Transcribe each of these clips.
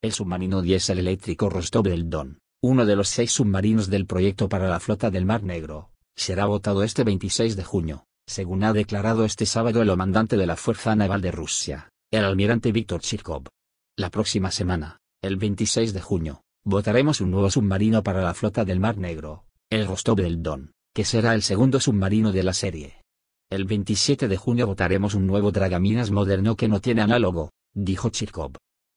el submarino diésel eléctrico Rostov del Don, uno de los seis submarinos del proyecto para la flota del Mar Negro, será votado este 26 de junio, según ha declarado este sábado el comandante de la Fuerza Naval de Rusia, el almirante Víctor Chirkov. La próxima semana, el 26 de junio, votaremos un nuevo submarino para la flota del Mar Negro, el Rostov del Don, que será el segundo submarino de la serie. El 27 de junio votaremos un nuevo dragaminas moderno que no tiene análogo, dijo Chirkov.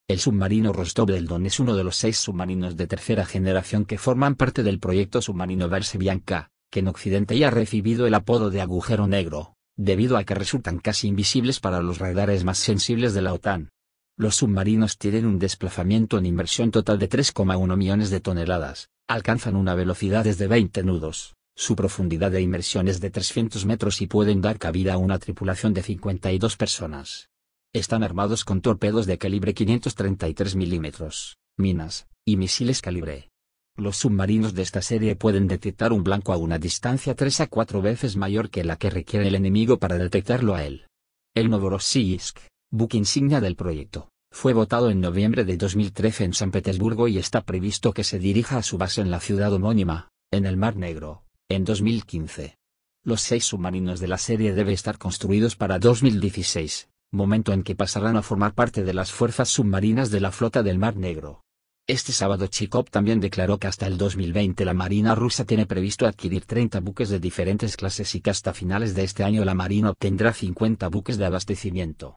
El submarino Rostov del Don es uno de los seis submarinos de tercera generación que forman parte del proyecto submarino Bianca, que en Occidente ya ha recibido el apodo de agujero negro, debido a que resultan casi invisibles para los radares más sensibles de la OTAN. Los submarinos tienen un desplazamiento en inversión total de 3,1 millones de toneladas, alcanzan una velocidad de 20 nudos, su profundidad de inmersión es de 300 metros y pueden dar cabida a una tripulación de 52 personas. Están armados con torpedos de calibre 533 mm, minas, y misiles calibre. Los submarinos de esta serie pueden detectar un blanco a una distancia 3 a 4 veces mayor que la que requiere el enemigo para detectarlo a él. El Novorossiysk, buque insignia del proyecto, fue votado en noviembre de 2013 en San Petersburgo y está previsto que se dirija a su base en la ciudad homónima, en el Mar Negro, en 2015. Los seis submarinos de la serie deben estar construidos para 2016, momento en que pasarán a formar parte de las fuerzas submarinas de la flota del Mar Negro. Este sábado Chikov también declaró que hasta el 2020 la Marina rusa tiene previsto adquirir 30 buques de diferentes clases y que hasta finales de este año la Marina obtendrá 50 buques de abastecimiento.